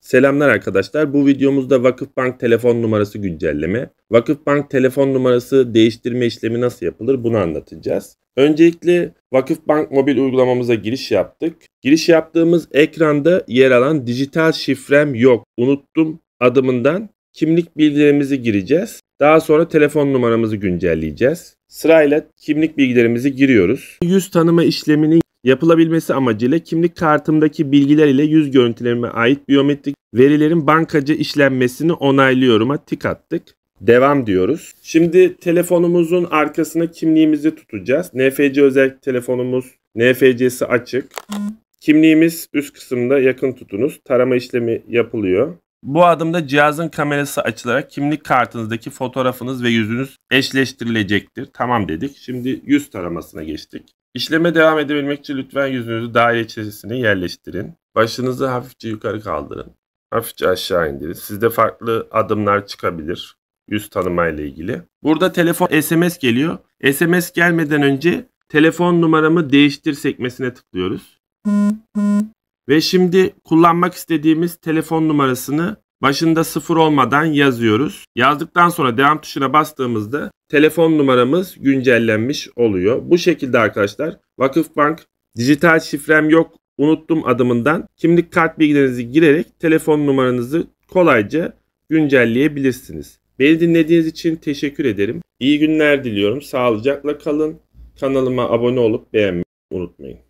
Selamlar arkadaşlar. Bu videomuzda Vakıfbank telefon numarası güncelleme, Vakıfbank telefon numarası değiştirme işlemi nasıl yapılır bunu anlatacağız. Öncelikle Vakıfbank mobil uygulamamıza giriş yaptık. Giriş yaptığımız ekranda yer alan dijital şifrem yok, unuttum adımından kimlik bilgilerimizi gireceğiz. Daha sonra telefon numaramızı güncelleyeceğiz. Sırayla kimlik bilgilerimizi giriyoruz. Yüz tanıma işlemini yapılabilmesi amacıyla kimlik kartımdaki bilgiler ile yüz görüntülerime ait biyometrik verilerin bankaca işlenmesini onaylıyorum'a tik attık. Devam diyoruz. Şimdi telefonumuzun arkasına kimliğimizi tutacağız. NFC özellik telefonumuz NFC'si açık. Kimliğimiz üst kısımda yakın tutunuz. Tarama işlemi yapılıyor. Bu adımda cihazın kamerası açılarak kimlik kartınızdaki fotoğrafınız ve yüzünüz eşleştirilecektir. Tamam dedik. Şimdi yüz taramasına geçtik. İşleme devam edebilmek için lütfen yüzünüzü daire içerisine yerleştirin. Başınızı hafifçe yukarı kaldırın. Hafifçe aşağı indirin. Sizde farklı adımlar çıkabilir yüz tanıma ile ilgili. Burada telefon SMS geliyor. SMS gelmeden önce telefon numaramı değiştir sekmesine tıklıyoruz. Ve şimdi kullanmak istediğimiz telefon numarasını başında sıfır olmadan yazıyoruz. Yazdıktan sonra devam tuşuna bastığımızda telefon numaramız güncellenmiş oluyor. Bu şekilde arkadaşlar Vakıfbank dijital şifrem yok unuttum adımından kimlik kart bilgilerinizi girerek telefon numaranızı kolayca güncelleyebilirsiniz. Beni dinlediğiniz için teşekkür ederim. İyi günler diliyorum. Sağlıcakla kalın. Kanalıma abone olup beğenmeyi unutmayın.